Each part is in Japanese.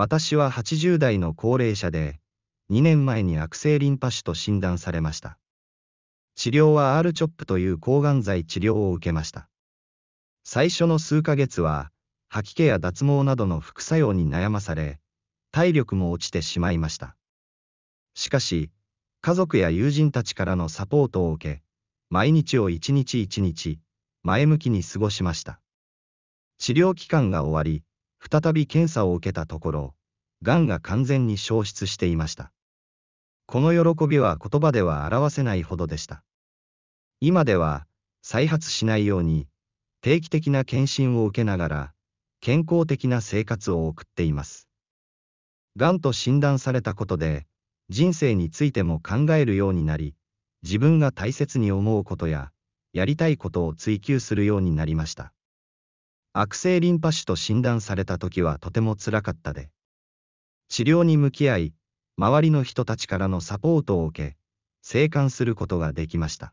私は80代の高齢者で、2年前に悪性リンパ腫と診断されました。治療は R-CHOP という抗がん剤治療を受けました。最初の数ヶ月は、吐き気や脱毛などの副作用に悩まされ、体力も落ちてしまいました。しかし、家族や友人たちからのサポートを受け、毎日を一日一日、前向きに過ごしました。治療期間が終わり、再び検査を受けたところ、癌が完全に消失していました。この喜びは言葉では表せないほどでした。今では、再発しないように、定期的な検診を受けながら、健康的な生活を送っています。癌と診断されたことで、人生についても考えるようになり、自分が大切に思うことや、やりたいことを追求するようになりました。悪性リンパ腫と診断された時はとてもつらかったで。治療に向き合い、周りの人たちからのサポートを受け、生還することができました。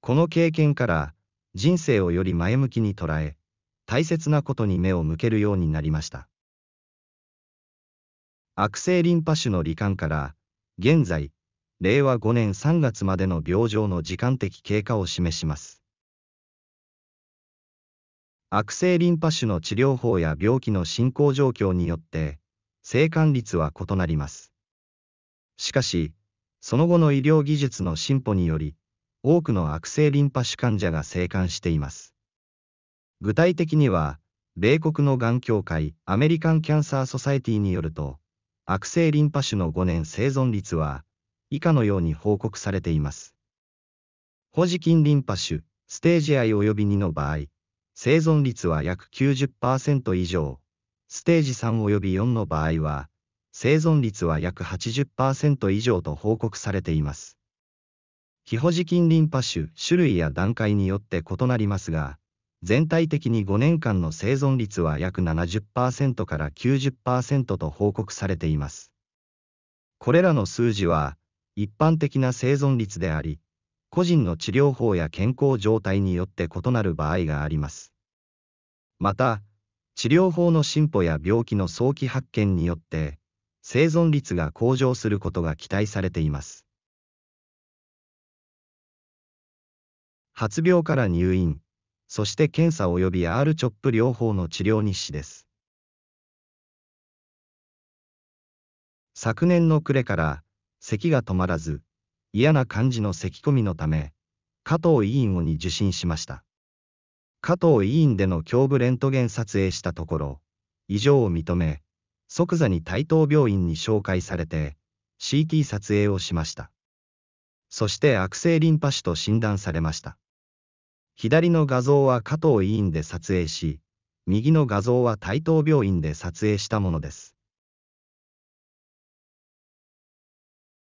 この経験から、人生をより前向きに捉え、大切なことに目を向けるようになりました。悪性リンパ腫の罹患から、現在、令和5年3月までの病状の時間的経過を示します。悪性リンパ腫の治療法や病気の進行状況によって、生還率は異なります。しかし、その後の医療技術の進歩により、多くの悪性リンパ腫患者が生還しています。具体的には、米国のがん協会アメリカンキャンサーソサエティによると、悪性リンパ腫の5年生存率は、以下のように報告されています。ホジキンリンパ腫、ステージ I 及び2の場合、生存率は約90%以上。ステージ3及び4の場合は、生存率は約80%以上と報告されています。ヒホジ菌リンパ種、種類や段階によって異なりますが、全体的に5年間の生存率は約70%から90%と報告されています。これらの数字は、一般的な生存率であり、個人の治療法や健康状態によって異なる場合があります。また、治療法の進歩や病気の早期発見によって、生存率が向上することが期待されています。発病から入院、そして検査及び R−CHOP 療法の治療日誌です。昨年の暮れから、咳が止まらず、嫌な感じの咳込みのため、加藤委員をに受診しました。加藤医院での胸部レントゲン撮影したところ、異常を認め、即座に台東病院に紹介されて、CT 撮影をしました。そして悪性リンパ腫と診断されました。左の画像は加藤医院で撮影し、右の画像は台東病院で撮影したものです。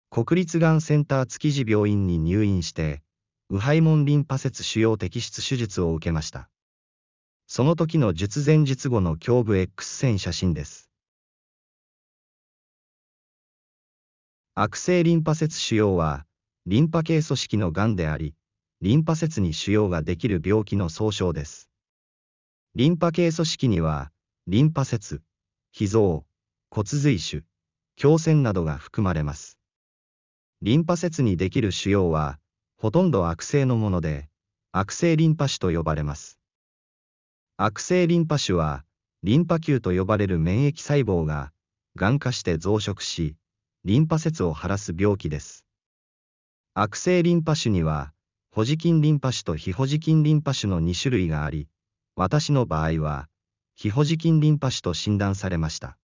国立がんセンター築地病院に入院して、右肺門リンパ節腫瘍摘出手術を受けました。その時の術前術後の胸部 X 線写真です。悪性リンパ節腫瘍は、リンパ系組織の癌であり、リンパ節に腫瘍ができる病気の総称です。リンパ系組織には、リンパ節、脾臓、骨髄腫、胸腺などが含まれます。リンパ節にできる腫瘍は、ほとんど悪性のもので、悪性リンパ腫と呼ばれます。悪性リンパ腫は、リンパ球と呼ばれる免疫細胞が、癌化して増殖し、リンパ節を晴らす病気です。悪性リンパ腫には、ホジキンリンパ腫と非ホジキンリンパ腫の2種類があり、私の場合は、非ホジキンリンパ腫と診断されました。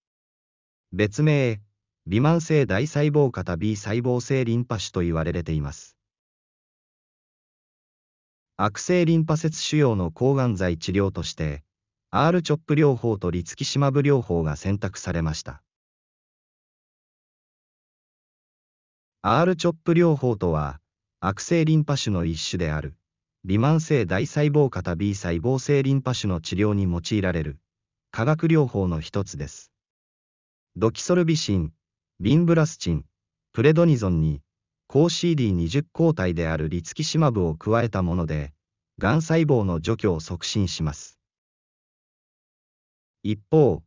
別名、微慢性大細胞型 B 細胞性リンパ腫と言われています。悪性リンパ節腫瘍の抗がん剤治療として、R-CHOP 療法とリツキシマブ療法が選択されました。R-CHOP 療法とは、悪性リンパ腫の一種である、微慢性大細胞型 B 細胞性リンパ腫の治療に用いられる、化学療法の一つです。ドキソルビシン、ビンブラスチン、プレドニゾンに、抗 CD20 抗体であるリツキシマブを加えたもので、がん細胞の除去を促進します。一方、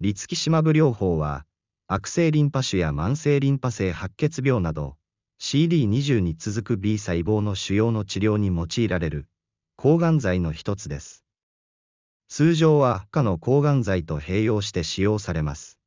リツキシマブ療法は、悪性リンパ腫や慢性リンパ性白血病など、CD20 に続く B 細胞の腫瘍の治療に用いられる、抗がん剤の一つです。通常は他の抗がん剤と併用して使用されます。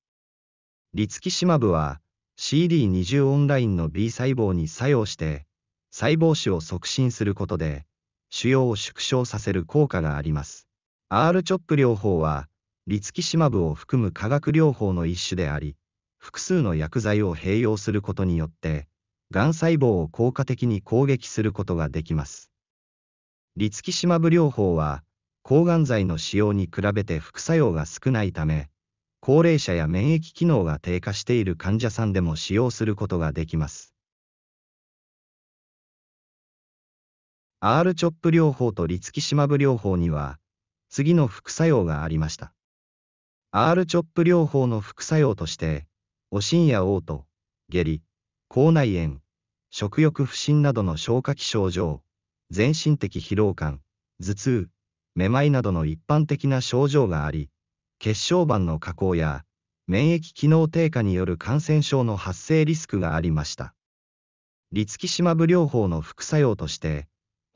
リツキシマブは、CD20 オンラインの B 細胞に作用して、細胞死を促進することで、腫瘍を縮小させる効果があります。R-CHOP 療法は、リツキシマブを含む化学療法の一種であり、複数の薬剤を併用することによって、がん細胞を効果的に攻撃することができます。リツキシマブ療法は、抗がん剤の使用に比べて副作用が少ないため、高齢者や免疫機能が低下している患者さんでも使用することができます。R チョップ療法とリツキシマブ療法には、次の副作用がありました。R チョップ療法の副作用として、おしんや嘔吐、下痢、口内炎、食欲不振などの消化器症状、全身的疲労感、頭痛、めまいなどの一般的な症状があり、血小板の加工や、免疫機能低下による感染症の発生リスクがありました。リツキシマブ療法の副作用として、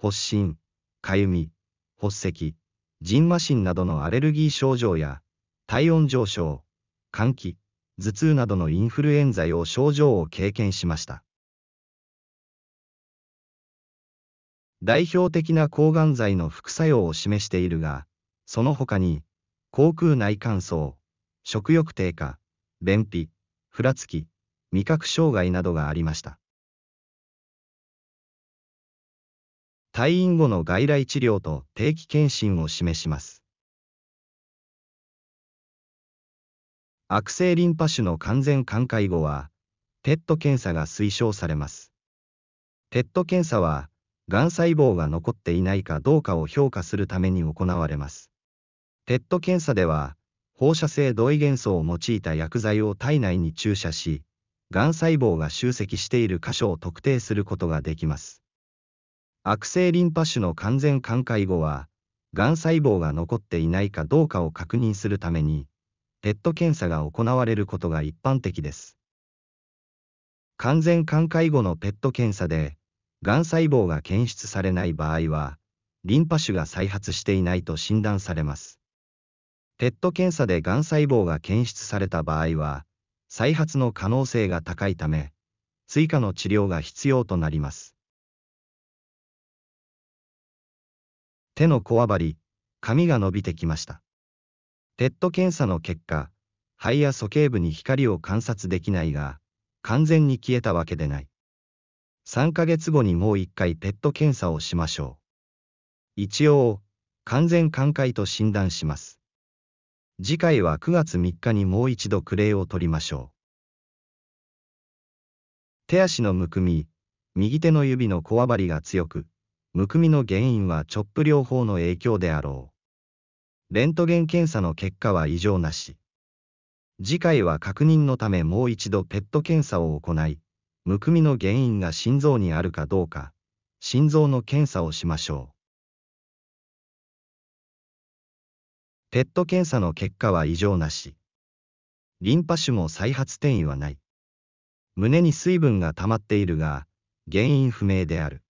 発疹、かゆみ、発石、じんましんなどのアレルギー症状や、体温上昇、換気、頭痛などのインフルエンザ用症状を経験しました。代表的な抗がん剤の副作用を示しているが、その他に、口腔内乾燥、食欲低下、便秘、ふらつき、味覚障害などがありました。退院後の外来治療と定期検診を示します。悪性リンパ腫の完全寛解後は、テッド検査が推奨されます。テッド検査は、がん細胞が残っていないかどうかを評価するために行われます。ペット検査では、放射性同位元素を用いた薬剤を体内に注射し、がん細胞が集積している箇所を特定することができます。悪性リンパ腫の完全寛解後は、がん細胞が残っていないかどうかを確認するために、ペット検査が行われることが一般的です。完全寛解後のペット検査で、がん細胞が検出されない場合は、リンパ腫が再発していないと診断されます。ペット検査でがん細胞が検出された場合は、再発の可能性が高いため、追加の治療が必要となります。手のこわばり、髪が伸びてきました。ペット検査の結果、肺や鼠径部に光を観察できないが、完全に消えたわけでない。3ヶ月後にもう1回ペット検査をしましょう。一応、完全寛解と診断します。次回は9月3日にもう一度クレイを取りましょう。手足のむくみ、右手の指のこわばりが強く、むくみの原因はチョップ療法の影響であろう。レントゲン検査の結果は異常なし。次回は確認のためもう一度ペット検査を行い、むくみの原因が心臓にあるかどうか、心臓の検査をしましょう。ペット検査の結果は異常なし。リンパ腫も再発転移はない。胸に水分が溜まっているが、原因不明である。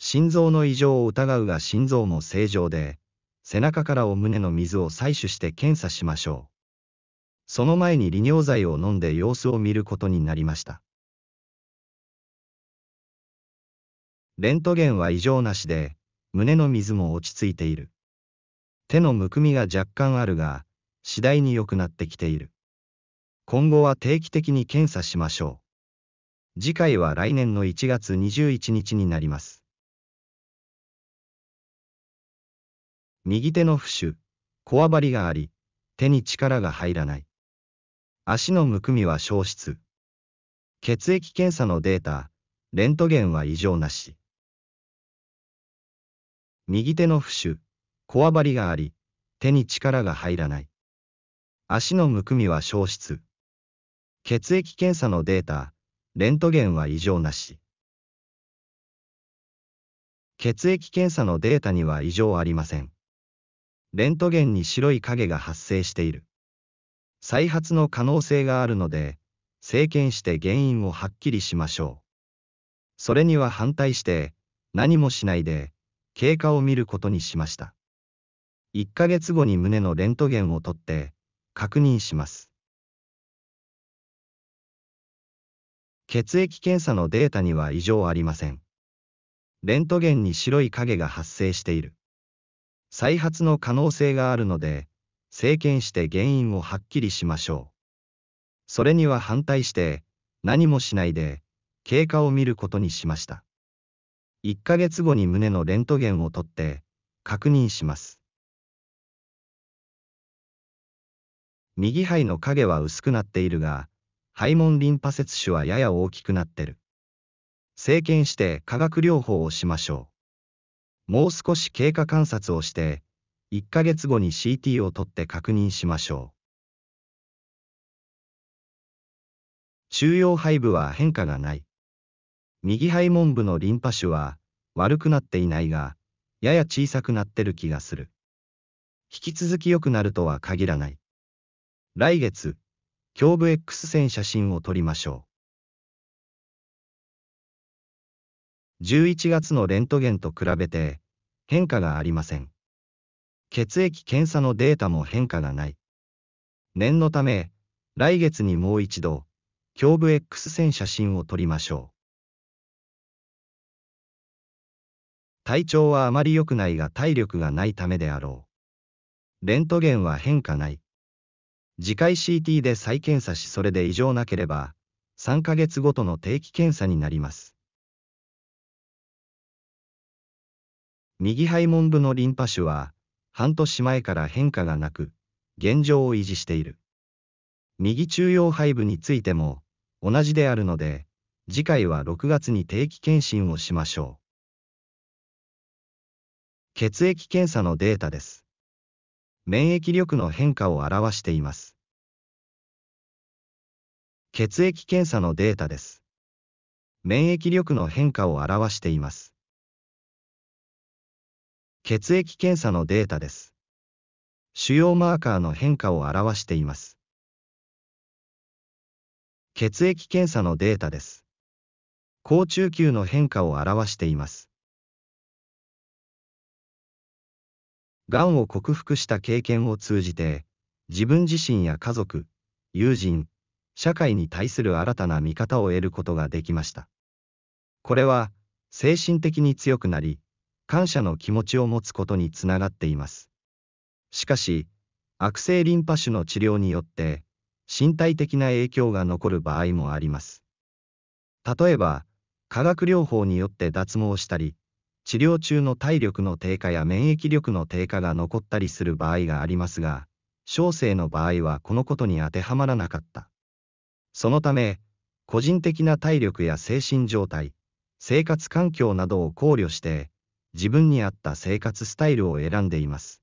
心臓の異常を疑うが心臓も正常で、背中からお胸の水を採取して検査しましょう。その前に利尿剤を飲んで様子を見ることになりました。レントゲンは異常なしで、胸の水も落ち着いている。手のむくみが若干あるが、次第に良くなってきている。今後は定期的に検査しましょう。次回は来年の1月21日になります。右手の浮腫、こわばりがあり、手に力が入らない。足のむくみは消失。血液検査のデータ、レントゲンは異常なし。右手の浮腫、こわばりがあり、手に力が入らない。足のむくみは消失。血液検査のデータ、レントゲンは異常なし。血液検査のデータには異常ありません。レントゲンに白い影が発生している。再発の可能性があるので、生検して原因をはっきりしましょう。それには反対して、何もしないで、経過を見ることにしました。1ヶ月後に胸のレントゲンを取って、確認します。血液検査のデータには異常ありません。レントゲンに白い影が発生している。再発の可能性があるので、生検して原因をはっきりしましょう。それには反対して、何もしないで、経過を見ることにしました。1ヶ月後に胸のレントゲンを取って、確認します。右肺の影は薄くなっているが、肺門リンパ節腫はやや大きくなってる。生検して化学療法をしましょう。もう少し経過観察をして、1ヶ月後に CT を取って確認しましょう。中央肺部は変化がない。右肺門部のリンパ腫は悪くなっていないが、やや小さくなってる気がする。引き続き良くなるとは限らない。来月、胸部 X 線写真を撮りましょう。11月のレントゲンと比べて、変化がありません。血液検査のデータも変化がない。念のため、来月にもう一度、胸部 X 線写真を撮りましょう。体調はあまり良くないが体力がないためであろう。レントゲンは変化ない。次回 CT で再検査しそれで異常なければ、3ヶ月ごとの定期検査になります。右肺門部のリンパ腫は、半年前から変化がなく、現状を維持している。右中央肺部についても、同じであるので、次回は6月に定期検診をしましょう。血液検査のデータです。免疫力の変化を表しています。血液検査のデータです。免疫力の変化を表しています。血液検査のデータです。主要マーカーの変化を表しています。血液検査のデータです。高中球の変化を表しています。がんを克服した経験を通じて、自分自身や家族、友人、社会に対する新たな見方を得ることができました。これは、精神的に強くなり、感謝の気持ちを持つことにつながっています。しかし、悪性リンパ腫の治療によって、身体的な影響が残る場合もあります。例えば、化学療法によって脱毛したり、治療中の体力の低下や免疫力の低下が残ったりする場合がありますが、小生の場合はこのことに当てはまらなかった。そのため、個人的な体力や精神状態、生活環境などを考慮して、自分に合った生活スタイルを選んでいます。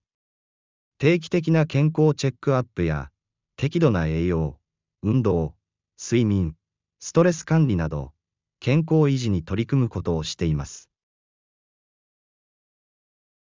定期的な健康チェックアップや、適度な栄養、運動、睡眠、ストレス管理など、健康維持に取り組むことをしています。